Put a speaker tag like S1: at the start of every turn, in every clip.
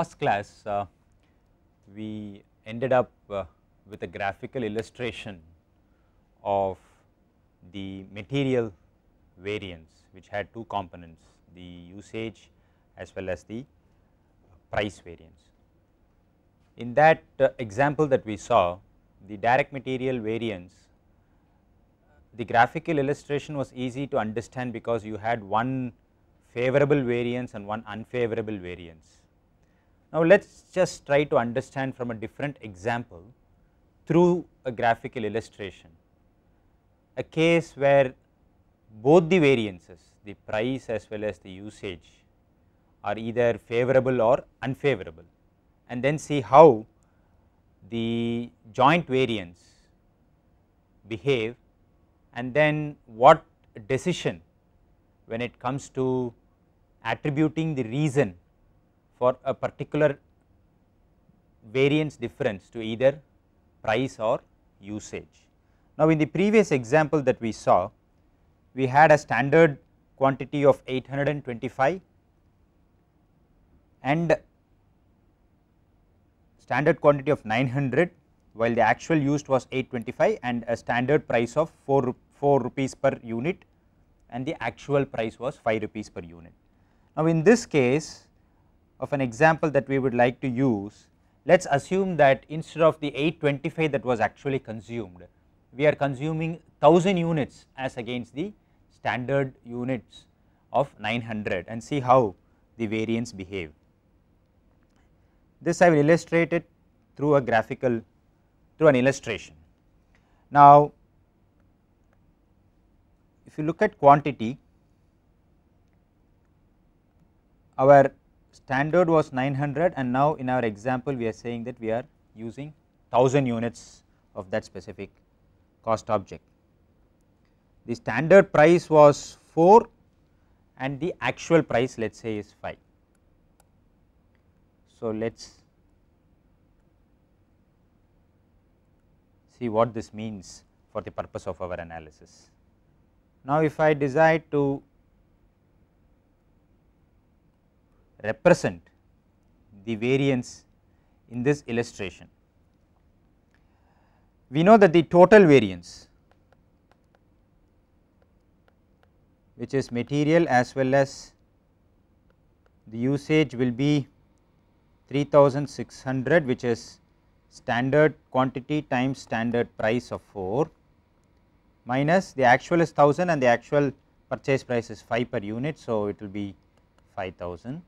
S1: last class uh, we ended up uh, with a graphical illustration of the material variance which had two components the usage as well as the price variance. In that uh, example that we saw the direct material variance the graphical illustration was easy to understand because you had one favorable variance and one unfavorable variance now, let us just try to understand from a different example through a graphical illustration, a case where both the variances the price as well as the usage are either favorable or unfavorable and then see how the joint variance behave and then what decision when it comes to attributing the reason for a particular variance difference to either price or usage. Now, in the previous example that we saw, we had a standard quantity of 825 and standard quantity of 900 while the actual used was 825 and a standard price of 4, 4 rupees per unit and the actual price was 5 rupees per unit. Now, in this case of an example that we would like to use, let us assume that instead of the 825 that was actually consumed, we are consuming 1000 units as against the standard units of 900 and see how the variance behave. This I will illustrate it through a graphical through an illustration. Now, if you look at quantity, our standard was 900 and now in our example we are saying that we are using 1000 units of that specific cost object. The standard price was 4 and the actual price let us say is 5. So, let us see what this means for the purpose of our analysis. Now, if I decide to represent the variance in this illustration. We know that the total variance which is material as well as the usage will be 3600 which is standard quantity times standard price of 4 minus the actual is 1000 and the actual purchase price is 5 per unit. So, it will be 5000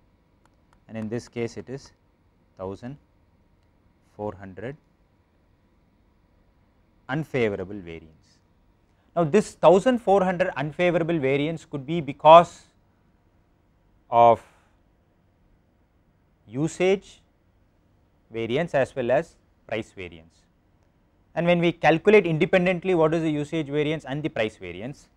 S1: and in this case it is 1400 unfavorable variance. Now, this 1400 unfavorable variance could be because of usage variance as well as price variance. And when we calculate independently what is the usage variance and the price variance,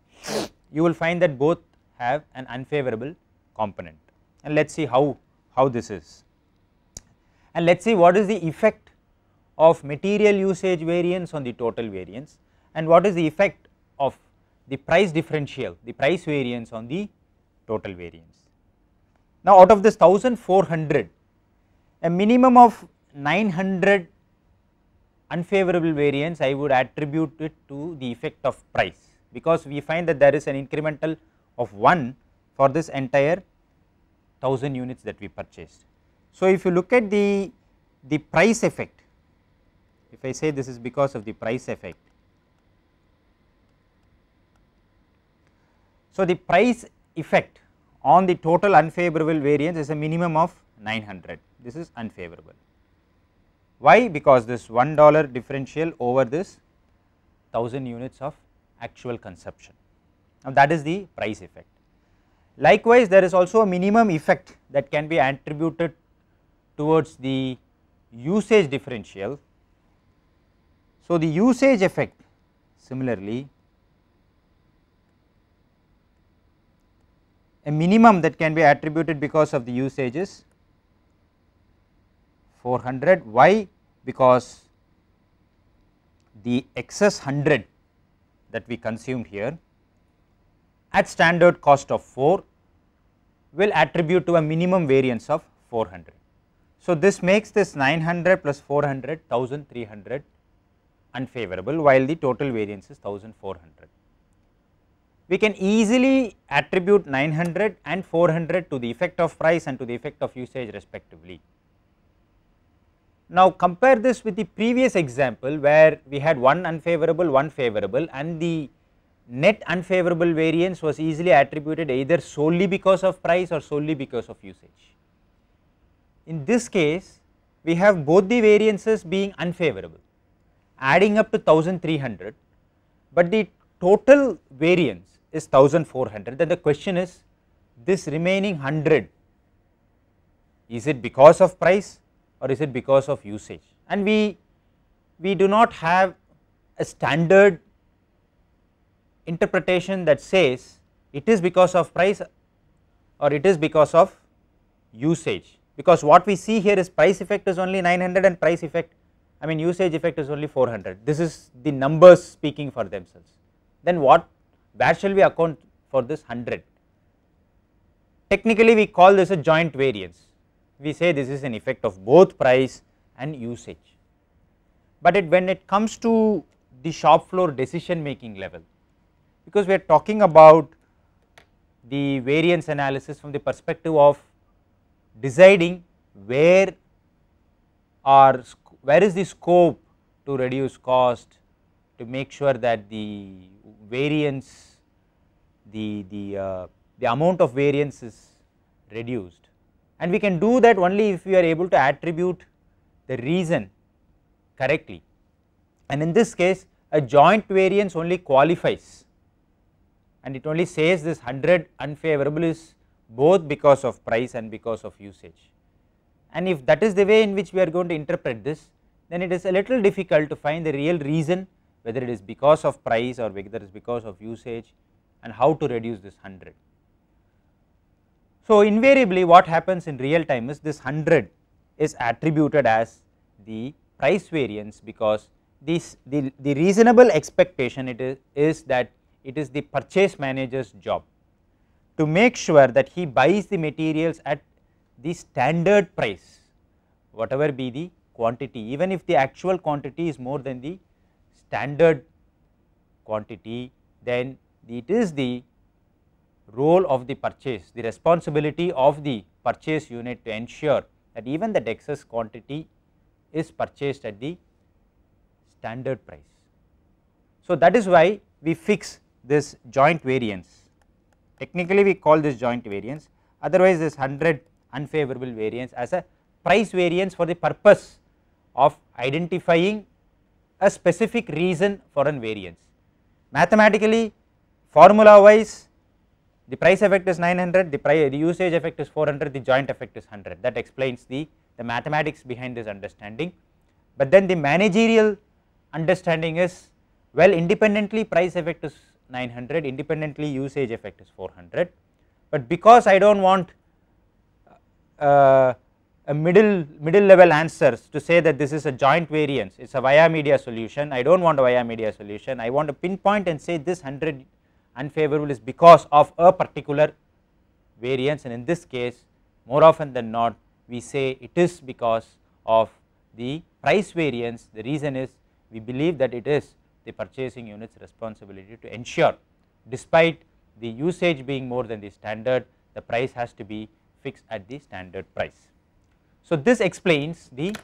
S1: you will find that both have an unfavorable component. And let us see how how this is. And let us see what is the effect of material usage variance on the total variance and what is the effect of the price differential, the price variance on the total variance. Now, out of this 1400, a minimum of 900 unfavorable variance I would attribute it to the effect of price because we find that there is an incremental of 1 for this entire 1000 units that we purchased. So, if you look at the, the price effect, if I say this is because of the price effect. So, the price effect on the total unfavorable variance is a minimum of 900, this is unfavorable. Why? Because this 1 dollar differential over this 1000 units of actual consumption. Now, that is the price effect. Likewise, there is also a minimum effect that can be attributed towards the usage differential. So, the usage effect similarly a minimum that can be attributed because of the usage is 400. Why? Because the excess 100 that we consumed here at standard cost of 4 will attribute to a minimum variance of 400. So, this makes this 900 plus 400 1300 unfavorable while the total variance is 1400. We can easily attribute 900 and 400 to the effect of price and to the effect of usage respectively. Now, compare this with the previous example where we had one unfavorable, one favorable and the net unfavorable variance was easily attributed either solely because of price or solely because of usage. In this case, we have both the variances being unfavorable adding up to 1300, but the total variance is 1400 then the question is this remaining 100 is it because of price or is it because of usage and we we do not have a standard interpretation that says it is because of price or it is because of usage because what we see here is price effect is only 900 and price effect I mean usage effect is only 400 this is the numbers speaking for themselves then what where shall we account for this 100 technically we call this a joint variance we say this is an effect of both price and usage but it when it comes to the shop floor decision making level because we are talking about the variance analysis from the perspective of deciding where are where is the scope to reduce cost to make sure that the variance the the uh, the amount of variance is reduced and we can do that only if we are able to attribute the reason correctly and in this case a joint variance only qualifies and it only says this 100 unfavorable is both because of price and because of usage. And if that is the way in which we are going to interpret this, then it is a little difficult to find the real reason whether it is because of price or whether it is because of usage and how to reduce this 100. So, invariably what happens in real time is this 100 is attributed as the price variance because this the, the reasonable expectation it is, is that it is the purchase manager's job to make sure that he buys the materials at the standard price whatever be the quantity even if the actual quantity is more than the standard quantity then it is the role of the purchase the responsibility of the purchase unit to ensure that even that excess quantity is purchased at the standard price. So, that is why we fix this joint variance. Technically we call this joint variance otherwise this 100 unfavorable variance as a price variance for the purpose of identifying a specific reason for an variance. Mathematically formula wise the price effect is 900, the, price, the usage effect is 400, the joint effect is 100 that explains the, the mathematics behind this understanding. But then the managerial understanding is well independently price effect is 900 independently usage effect is 400 but because I do not want uh, a middle middle level answers to say that this is a joint variance it is a via media solution I do not want a via media solution I want to pinpoint and say this 100 unfavorable is because of a particular variance and in this case more often than not we say it is because of the price variance the reason is we believe that it is the purchasing unit's responsibility to ensure despite the usage being more than the standard, the price has to be fixed at the standard price. So, this explains the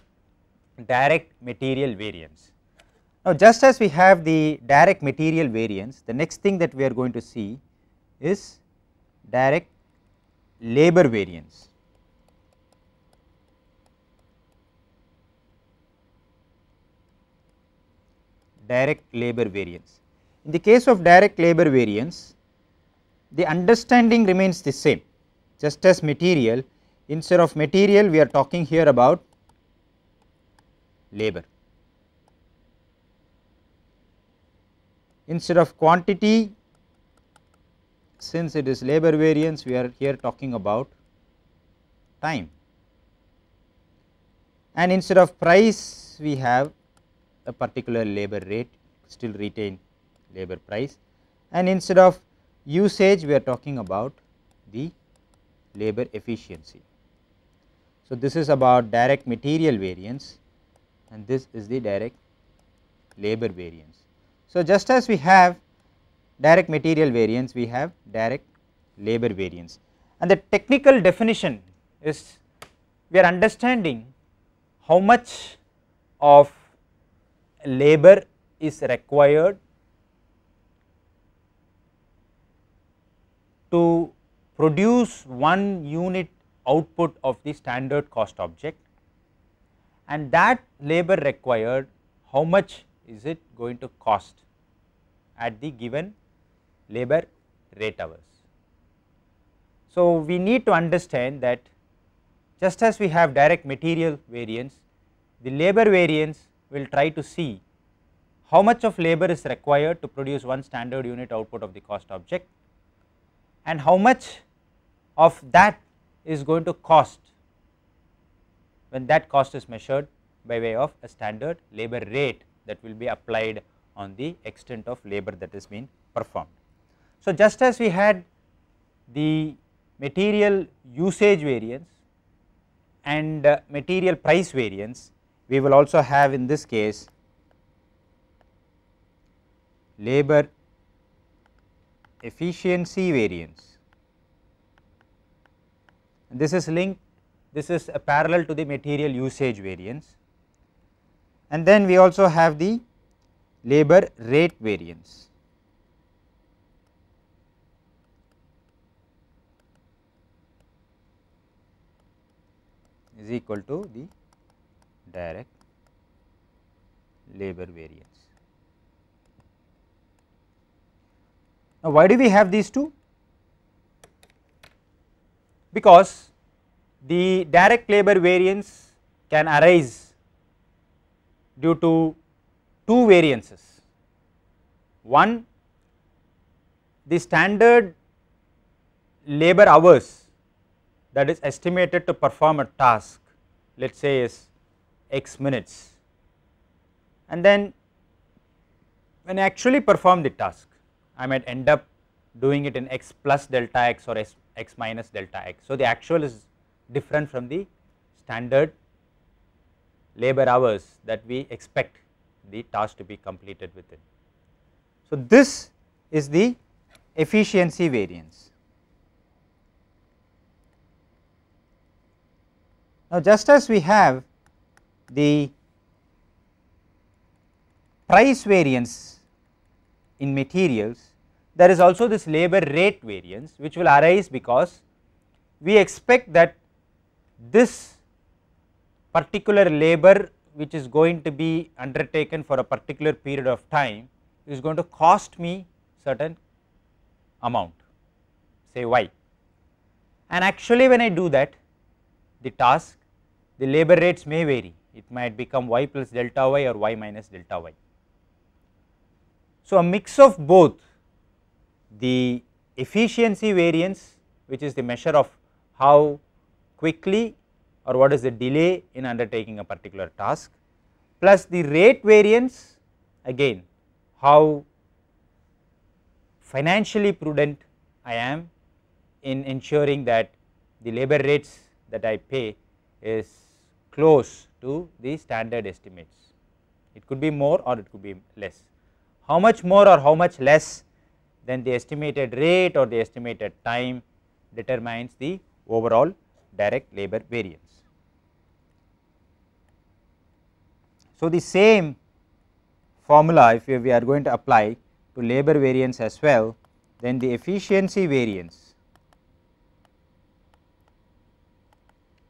S1: direct material variance. Now, just as we have the direct material variance, the next thing that we are going to see is direct labor variance. direct labor variance. In the case of direct labor variance, the understanding remains the same just as material instead of material we are talking here about labor. Instead of quantity since it is labor variance we are here talking about time and instead of price we have a particular labor rate still retain labor price and instead of usage we are talking about the labor efficiency. So, this is about direct material variance and this is the direct labor variance. So, just as we have direct material variance we have direct labor variance and the technical definition is we are understanding how much of labor is required to produce one unit output of the standard cost object and that labor required how much is it going to cost at the given labor rate hours. So, we need to understand that just as we have direct material variance, the labor variance will try to see how much of labor is required to produce one standard unit output of the cost object and how much of that is going to cost when that cost is measured by way of a standard labor rate that will be applied on the extent of labor that is being performed. So, just as we had the material usage variance and uh, material price variance we will also have in this case labor efficiency variance. This is linked, this is a parallel to the material usage variance and then we also have the labor rate variance. is equal to the direct labor variance. Now, why do we have these two? Because the direct labor variance can arise due to two variances. One, the standard labor hours that is estimated to perform a task let us say is x minutes and then when I actually perform the task I might end up doing it in x plus delta x or x, x minus delta x. So, the actual is different from the standard labor hours that we expect the task to be completed within. So, this is the efficiency variance. Now, just as we have the price variance in materials, there is also this labor rate variance which will arise because we expect that this particular labor which is going to be undertaken for a particular period of time is going to cost me certain amount say y and actually when I do that the task the labor rates may vary it might become y plus delta y or y minus delta y. So, a mix of both the efficiency variance which is the measure of how quickly or what is the delay in undertaking a particular task plus the rate variance again how financially prudent I am in ensuring that the labor rates that I pay is close to the standard estimates. It could be more or it could be less. How much more or how much less than the estimated rate or the estimated time determines the overall direct labor variance. So, the same formula if we are going to apply to labor variance as well, then the efficiency variance,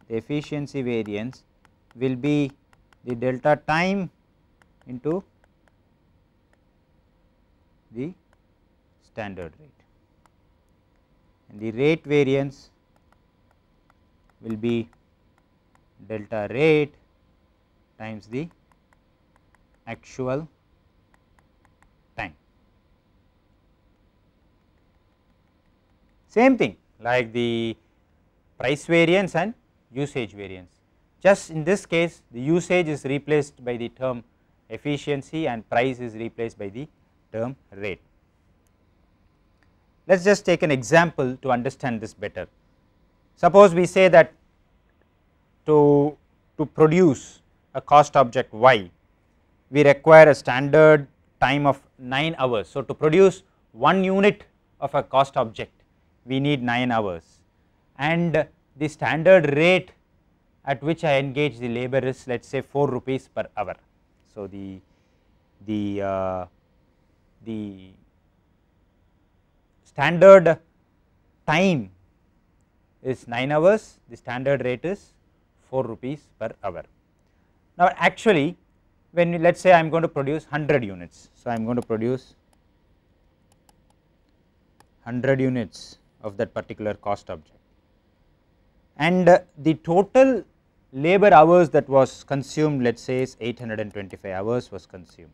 S1: the efficiency variance will be the delta time into the standard rate and the rate variance will be delta rate times the actual time. Same thing like the price variance and usage variance. Just in this case the usage is replaced by the term efficiency and price is replaced by the term rate. Let us just take an example to understand this better. Suppose we say that to, to produce a cost object y, we require a standard time of 9 hours. So, to produce one unit of a cost object, we need 9 hours and the standard rate at which I engage the labor is let us say 4 rupees per hour. So, the, the, uh, the standard time is 9 hours, the standard rate is 4 rupees per hour. Now, actually when let us say I am going to produce 100 units. So, I am going to produce 100 units of that particular cost object and the total labor hours that was consumed let us say is 825 hours was consumed.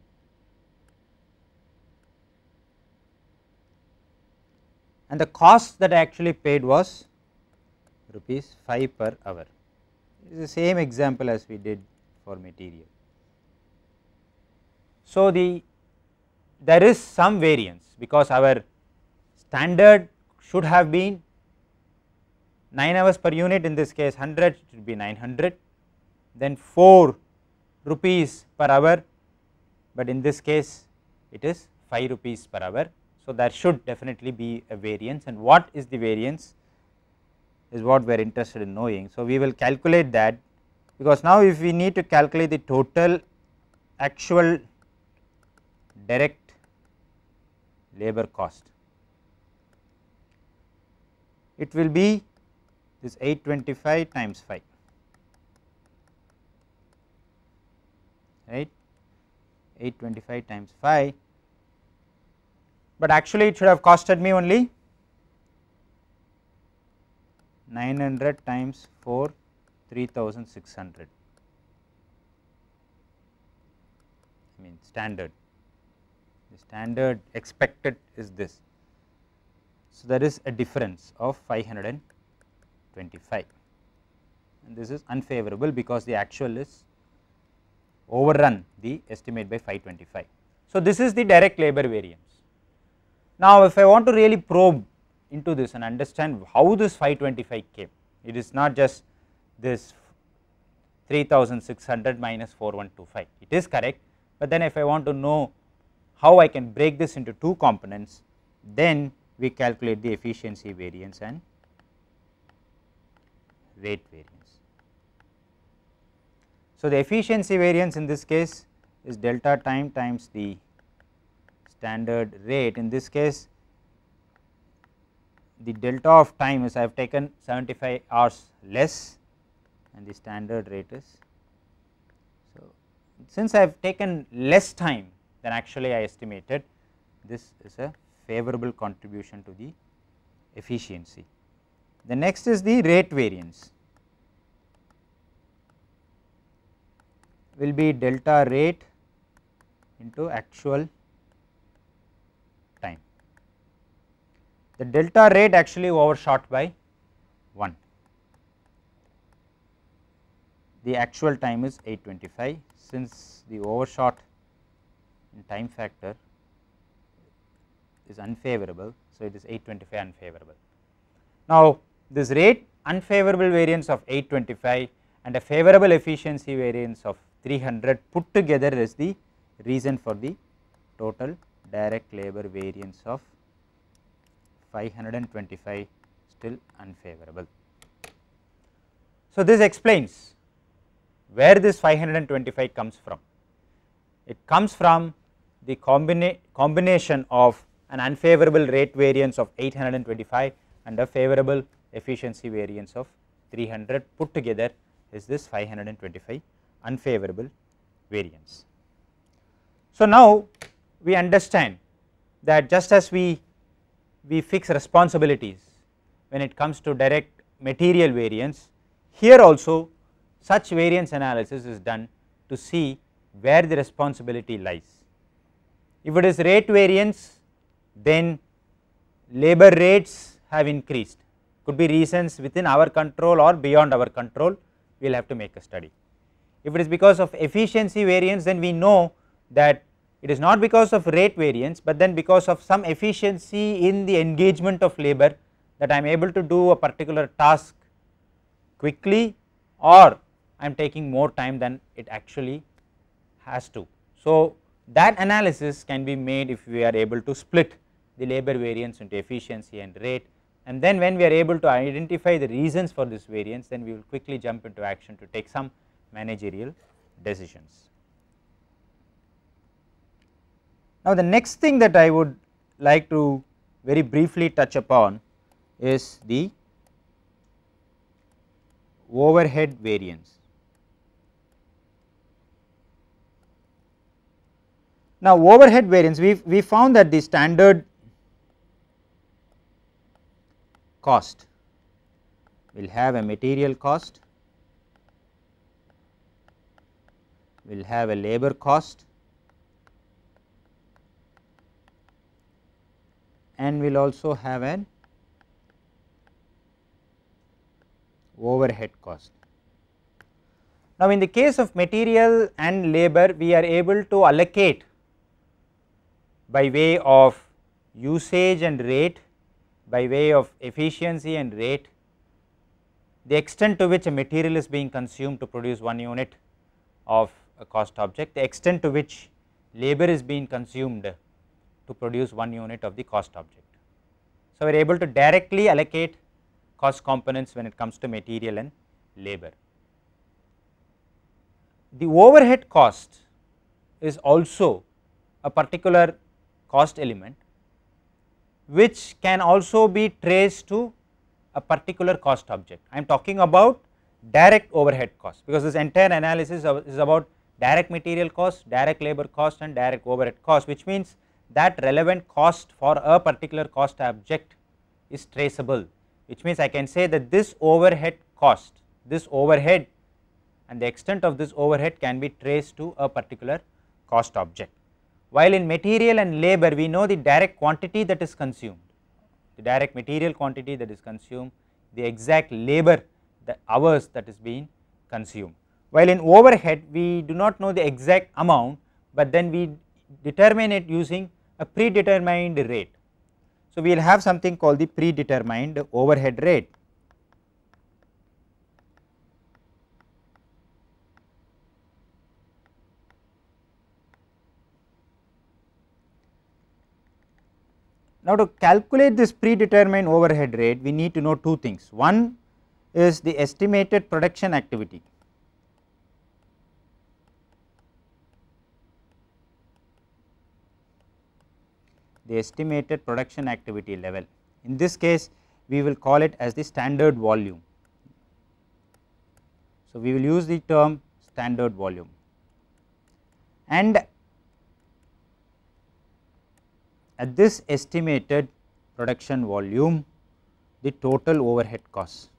S1: And the cost that I actually paid was rupees 5 per hour. It is the same example as we did for material. So, the there is some variance because our standard should have been 9 hours per unit in this case 100 it would be 900 then 4 rupees per hour but in this case it is 5 rupees per hour. So, there should definitely be a variance and what is the variance is what we are interested in knowing. So, we will calculate that because now if we need to calculate the total actual direct labor cost, it will be this 825 times 5 right 825 times 5 but actually it should have costed me only 900 times 4 3600 I mean standard the standard expected is this so there is a difference of five hundred. 25 and this is unfavorable because the actual is overrun the estimate by 525. So, this is the direct labor variance. Now, if I want to really probe into this and understand how this 525 came, it is not just this 3600 minus 4125, it is correct, but then if I want to know how I can break this into two components, then we calculate the efficiency variance and rate variance. So, the efficiency variance in this case is delta time times the standard rate. In this case, the delta of time is I have taken 75 hours less and the standard rate is. So, since I have taken less time than actually I estimated, this is a favorable contribution to the efficiency. The next is the rate variance will be delta rate into actual time. The delta rate actually overshot by 1. The actual time is 825 since the overshot in time factor is unfavorable. So, it is 825 unfavorable. Now, this rate unfavorable variance of 825 and a favorable efficiency variance of 300 put together is the reason for the total direct labor variance of 525 still unfavorable. So, this explains where this 525 comes from. It comes from the combina combination of an unfavorable rate variance of 825 and a favorable efficiency variance of 300 put together is this 525 unfavorable variance. So, now we understand that just as we, we fix responsibilities when it comes to direct material variance, here also such variance analysis is done to see where the responsibility lies. If it is rate variance, then labor rates have increased could be reasons within our control or beyond our control we will have to make a study. If it is because of efficiency variance then we know that it is not because of rate variance but then because of some efficiency in the engagement of labor that I am able to do a particular task quickly or I am taking more time than it actually has to. So, that analysis can be made if we are able to split the labor variance into efficiency and rate and then when we are able to identify the reasons for this variance, then we will quickly jump into action to take some managerial decisions. Now, the next thing that I would like to very briefly touch upon is the overhead variance. Now, overhead variance we we found that the standard cost. will have a material cost, will have a labor cost and will also have an overhead cost. Now, in the case of material and labor, we are able to allocate by way of usage and rate by way of efficiency and rate, the extent to which a material is being consumed to produce one unit of a cost object, the extent to which labor is being consumed to produce one unit of the cost object. So, we are able to directly allocate cost components when it comes to material and labor. The overhead cost is also a particular cost element which can also be traced to a particular cost object. I am talking about direct overhead cost because this entire analysis is about direct material cost, direct labor cost and direct overhead cost which means that relevant cost for a particular cost object is traceable which means I can say that this overhead cost, this overhead and the extent of this overhead can be traced to a particular cost object. While in material and labor we know the direct quantity that is consumed, the direct material quantity that is consumed, the exact labor the hours that is being consumed. While in overhead we do not know the exact amount, but then we determine it using a predetermined rate. So, we will have something called the predetermined overhead rate. Now, to calculate this predetermined overhead rate, we need to know two things. One is the estimated production activity. the estimated production activity level. In this case, we will call it as the standard volume. So, we will use the term standard volume and At this estimated production volume, the total overhead cost.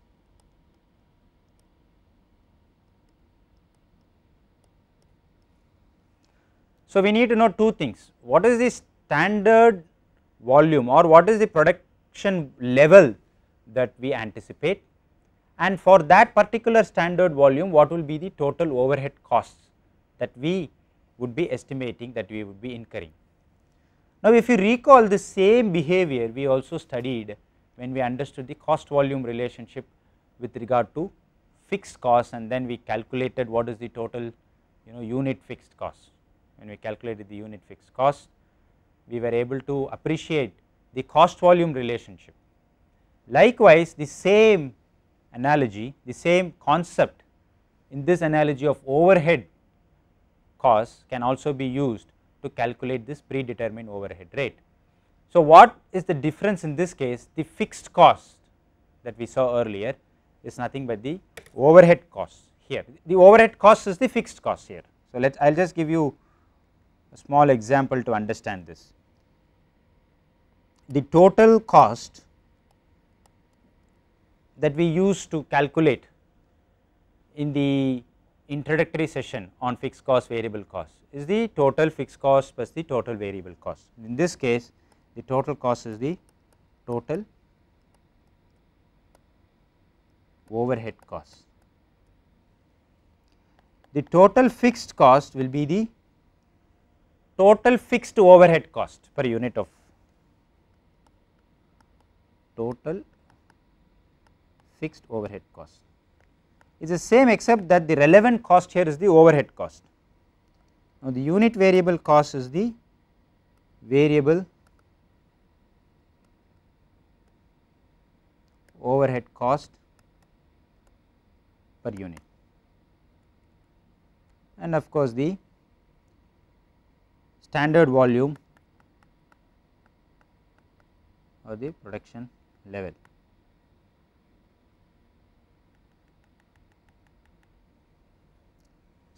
S1: So, we need to know two things, what is the standard volume or what is the production level that we anticipate and for that particular standard volume what will be the total overhead costs that we would be estimating that we would be incurring. Now, if you recall the same behavior we also studied when we understood the cost volume relationship with regard to fixed cost and then we calculated what is the total you know unit fixed cost. When we calculated the unit fixed cost, we were able to appreciate the cost volume relationship. Likewise, the same analogy, the same concept in this analogy of overhead costs can also be used to calculate this predetermined overhead rate. So, what is the difference in this case? The fixed cost that we saw earlier is nothing but the overhead cost here. The overhead cost is the fixed cost here. So, let I will just give you a small example to understand this. The total cost that we use to calculate in the introductory session on fixed cost variable cost is the total fixed cost plus the total variable cost. In this case, the total cost is the total overhead cost. The total fixed cost will be the total fixed overhead cost per unit of total fixed overhead cost. It is the same except that the relevant cost here is the overhead cost. Now, the unit variable cost is the variable overhead cost per unit and of course, the standard volume or the production level.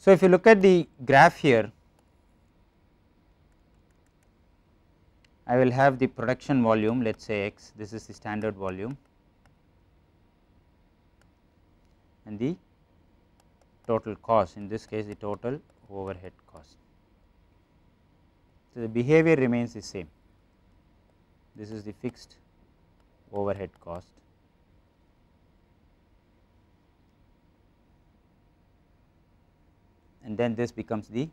S1: So, if you look at the graph here, I will have the production volume let us say x this is the standard volume and the total cost in this case the total overhead cost. So, the behavior remains the same this is the fixed overhead cost and then this becomes the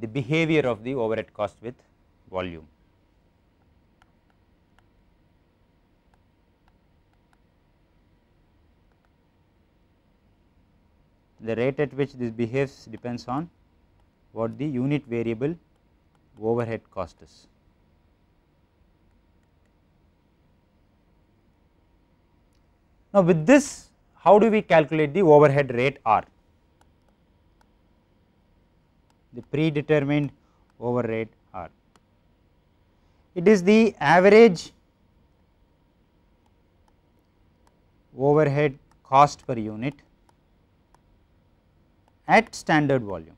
S1: the behavior of the overhead cost with volume. The rate at which this behaves depends on what the unit variable overhead cost is. Now, with this how do we calculate the overhead rate R? the predetermined rate R. It is the average overhead cost per unit at standard volume.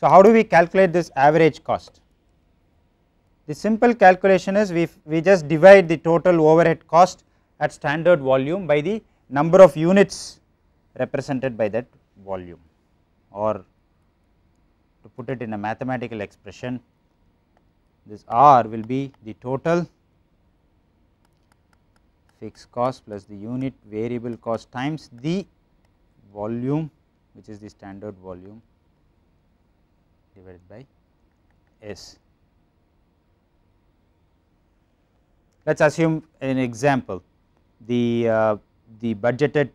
S1: So, how do we calculate this average cost? The simple calculation is we, we just divide the total overhead cost at standard volume by the number of units represented by that volume or to put it in a mathematical expression this R will be the total fixed cost plus the unit variable cost times the volume which is the standard volume divided by S. Let us assume an example the, uh, the budgeted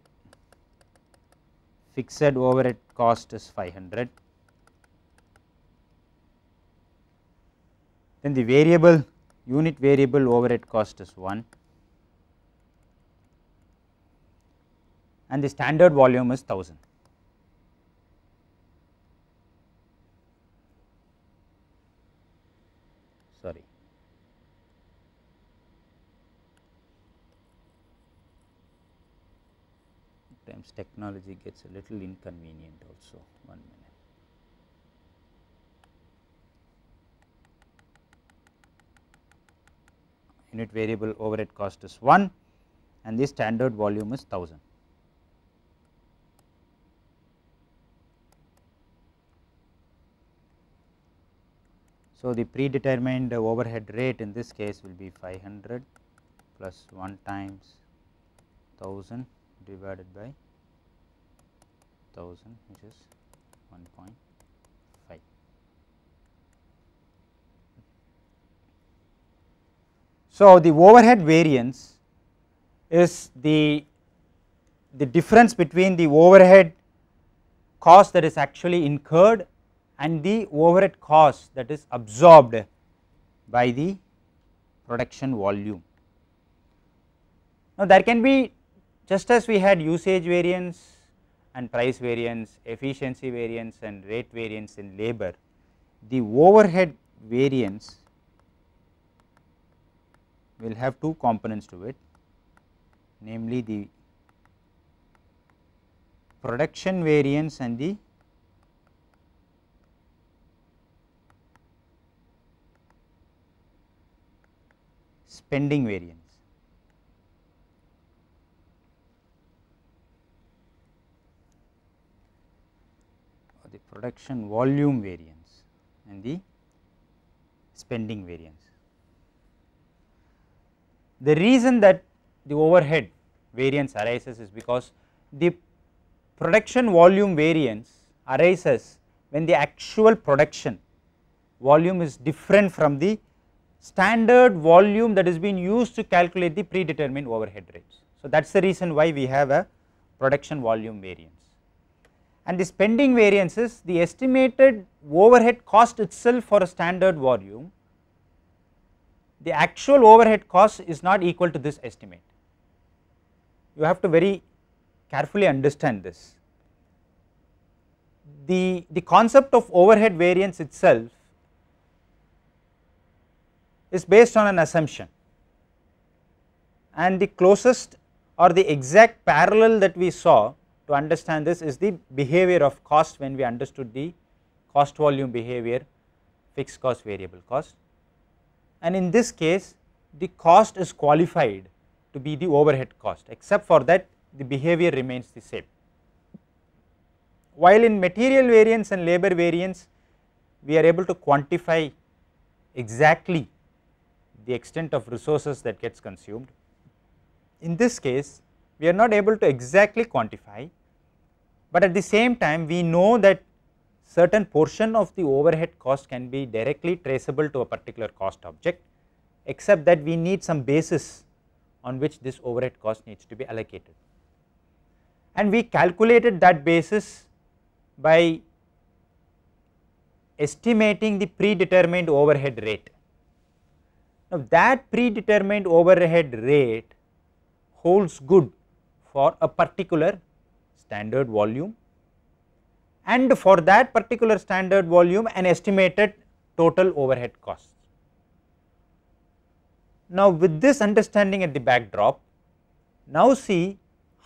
S1: fixed overhead cost is 500 then the variable unit variable overhead cost is 1 and the standard volume is 1000. sometimes technology gets a little inconvenient also one minute. unit variable overhead cost is 1 and the standard volume is 1000. So, the predetermined overhead rate in this case will be 500 plus 1 times 1000 divided by 1000 which is 1.5 so the overhead variance is the the difference between the overhead cost that is actually incurred and the overhead cost that is absorbed by the production volume. Now there can be just as we had usage variance, and price variance, efficiency variance and rate variance in labor, the overhead variance will have two components to it namely the production variance and the spending variance. production volume variance and the spending variance. The reason that the overhead variance arises is because the production volume variance arises when the actual production volume is different from the standard volume that is being used to calculate the predetermined overhead rates. So, that is the reason why we have a production volume variance and the spending variances, the estimated overhead cost itself for a standard volume, the actual overhead cost is not equal to this estimate. You have to very carefully understand this. The, the concept of overhead variance itself is based on an assumption and the closest or the exact parallel that we saw to understand this is the behavior of cost when we understood the cost volume behavior fixed cost variable cost and in this case the cost is qualified to be the overhead cost except for that the behavior remains the same. While in material variance and labor variance we are able to quantify exactly the extent of resources that gets consumed. In this case we are not able to exactly quantify, but at the same time we know that certain portion of the overhead cost can be directly traceable to a particular cost object except that we need some basis on which this overhead cost needs to be allocated. And we calculated that basis by estimating the predetermined overhead rate. Now that predetermined overhead rate holds good for a particular standard volume and for that particular standard volume an estimated total overhead cost. Now, with this understanding at the backdrop, now see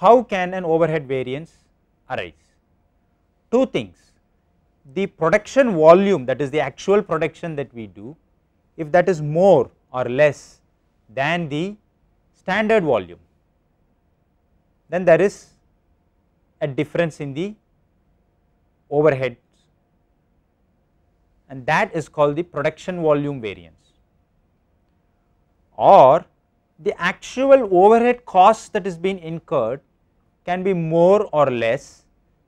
S1: how can an overhead variance arise. Two things, the production volume that is the actual production that we do, if that is more or less than the standard volume then there is a difference in the overhead and that is called the production volume variance or the actual overhead cost that is being incurred can be more or less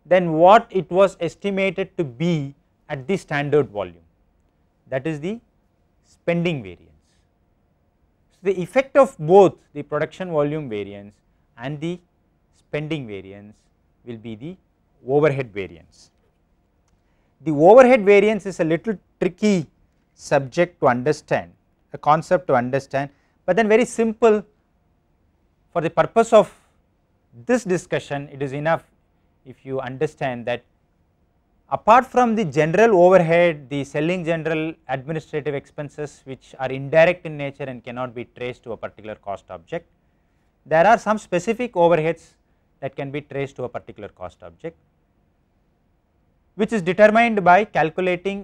S1: than what it was estimated to be at the standard volume that is the spending variance. So, the effect of both the production volume variance and the pending variance will be the overhead variance. The overhead variance is a little tricky subject to understand, a concept to understand, but then very simple for the purpose of this discussion it is enough if you understand that apart from the general overhead, the selling general administrative expenses which are indirect in nature and cannot be traced to a particular cost object, there are some specific overheads that can be traced to a particular cost object which is determined by calculating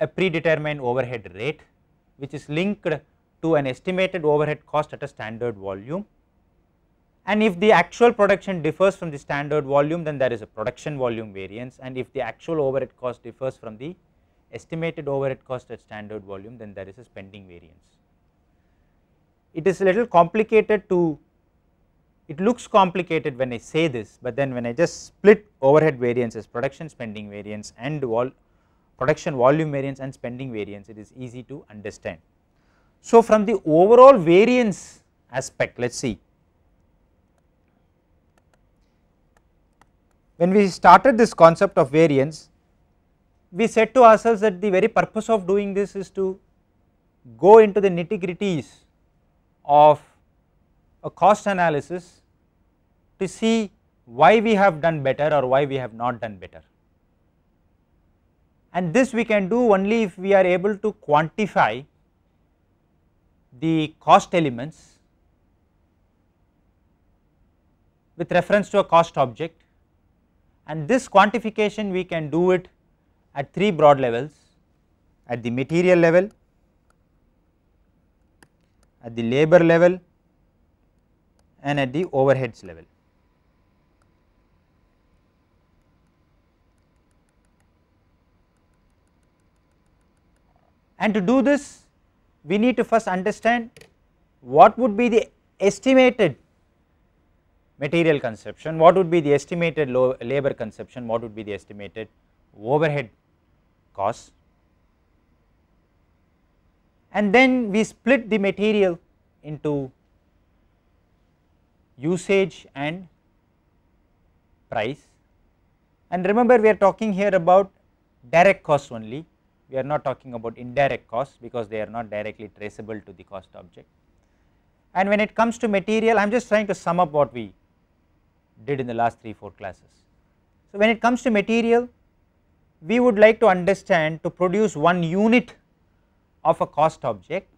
S1: a predetermined overhead rate which is linked to an estimated overhead cost at a standard volume and if the actual production differs from the standard volume then there is a production volume variance and if the actual overhead cost differs from the estimated overhead cost at standard volume then there is a spending variance. It is a little complicated to it looks complicated when I say this, but then when I just split overhead variances, production spending variance and vol production volume variance and spending variance, it is easy to understand. So, from the overall variance aspect, let us see. When we started this concept of variance, we said to ourselves that the very purpose of doing this is to go into the nitty gritties of a cost analysis to see why we have done better or why we have not done better. And this we can do only if we are able to quantify the cost elements with reference to a cost object and this quantification we can do it at three broad levels at the material level, at the labor level and at the overheads level. And to do this we need to first understand what would be the estimated material consumption, what would be the estimated labor consumption, what would be the estimated overhead costs. And then we split the material into usage and price. And remember we are talking here about direct costs only, we are not talking about indirect costs because they are not directly traceable to the cost object. And when it comes to material, I am just trying to sum up what we did in the last 3-4 classes. So, when it comes to material, we would like to understand to produce one unit of a cost object,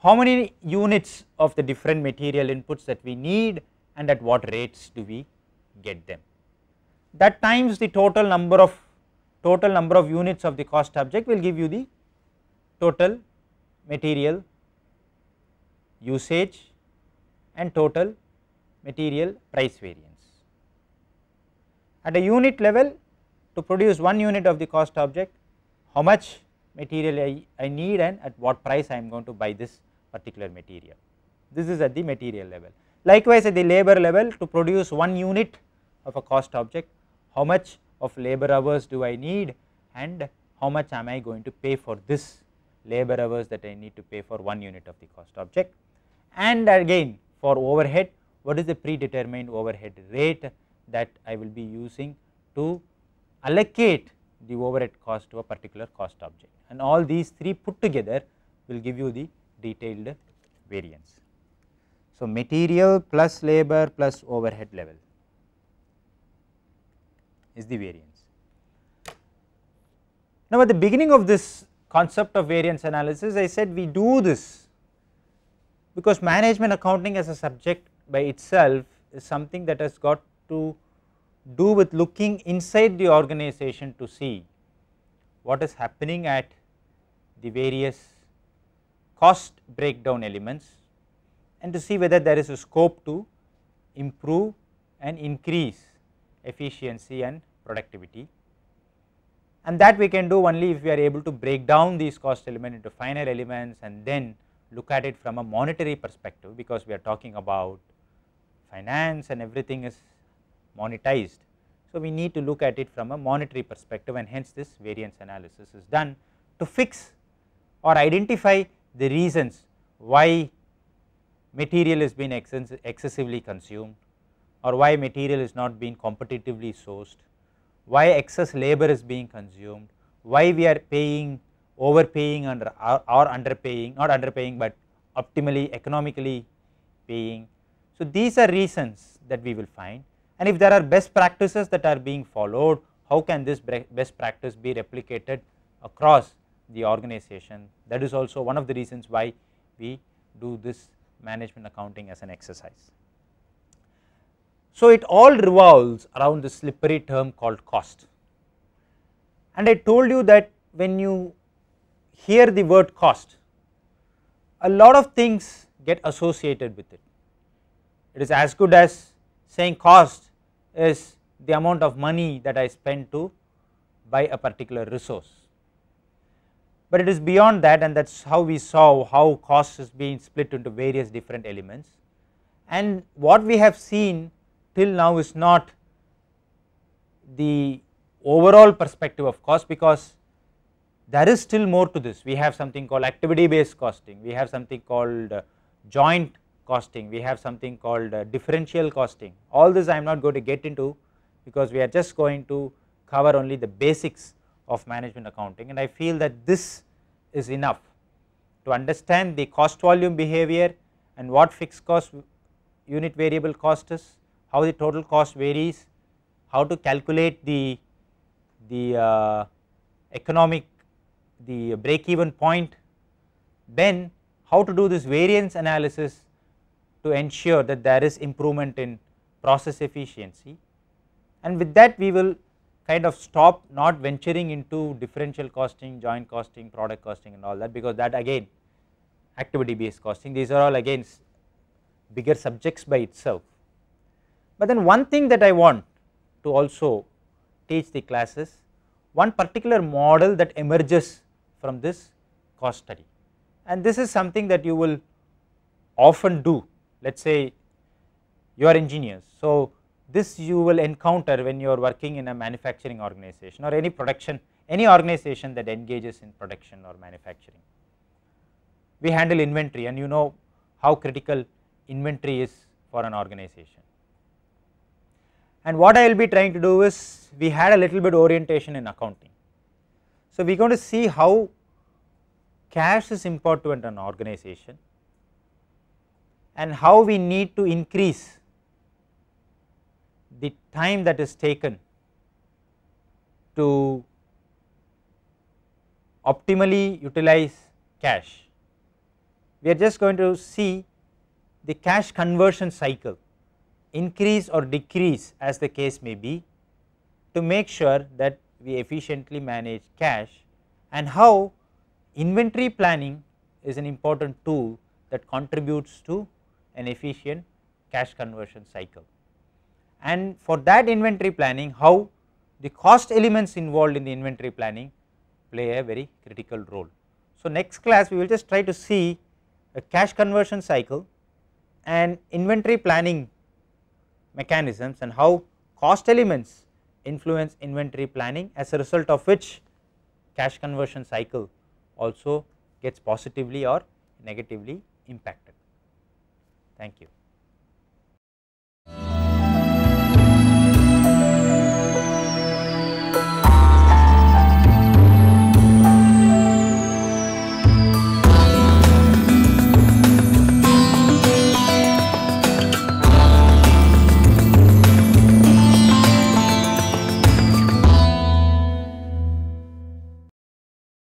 S1: how many units of the different material inputs that we need and at what rates do we get them. That times the total number of total number of units of the cost object will give you the total material usage and total material price variance. At a unit level to produce one unit of the cost object how much material I, I need and at what price I am going to buy this particular material. This is at the material level. Likewise at the labor level to produce one unit of a cost object how much of labor hours do I need and how much am I going to pay for this labor hours that I need to pay for one unit of the cost object. And again for overhead what is the predetermined overhead rate that I will be using to allocate the overhead cost to a particular cost object and all these three put together will give you the detailed variance. So, material plus labor plus overhead level is the variance. Now, at the beginning of this concept of variance analysis I said we do this because management accounting as a subject by itself is something that has got to do with looking inside the organization to see what is happening at the various cost breakdown elements and to see whether there is a scope to improve and increase efficiency and productivity. And that we can do only if we are able to break down these cost elements into finer elements and then look at it from a monetary perspective because we are talking about finance and everything is monetized. So, we need to look at it from a monetary perspective and hence this variance analysis is done to fix or identify the reasons why material has been excessively consumed or why material is not being competitively sourced, why excess labor is being consumed, why we are paying overpaying under, or, or underpaying, not underpaying but optimally economically paying. So, these are reasons that we will find and if there are best practices that are being followed, how can this best practice be replicated across the organization. That is also one of the reasons why we do this management accounting as an exercise. So, it all revolves around the slippery term called cost. And I told you that when you hear the word cost, a lot of things get associated with it. It is as good as saying cost is the amount of money that I spend to buy a particular resource. But it is beyond that and that is how we saw how cost is being split into various different elements. And what we have seen till now is not the overall perspective of cost because there is still more to this. We have something called activity based costing, we have something called uh, joint costing, we have something called uh, differential costing. All this I am not going to get into because we are just going to cover only the basics of management accounting and I feel that this is enough to understand the cost volume behavior and what fixed cost unit variable cost is how the total cost varies, how to calculate the, the uh, economic, the break even point, then how to do this variance analysis to ensure that there is improvement in process efficiency and with that we will kind of stop not venturing into differential costing, joint costing, product costing and all that because that again activity based costing these are all again bigger subjects by itself. But then one thing that I want to also teach the classes, one particular model that emerges from this cost study and this is something that you will often do let us say you are engineers. So, this you will encounter when you are working in a manufacturing organization or any production any organization that engages in production or manufacturing. We handle inventory and you know how critical inventory is for an organization and what I will be trying to do is we had a little bit orientation in accounting. So, we are going to see how cash is important to an organization and how we need to increase the time that is taken to optimally utilize cash. We are just going to see the cash conversion cycle increase or decrease as the case may be to make sure that we efficiently manage cash and how inventory planning is an important tool that contributes to an efficient cash conversion cycle. And for that inventory planning how the cost elements involved in the inventory planning play a very critical role. So, next class we will just try to see a cash conversion cycle and inventory planning mechanisms and how cost elements influence inventory planning as a result of which cash conversion cycle also gets positively or negatively impacted. Thank you.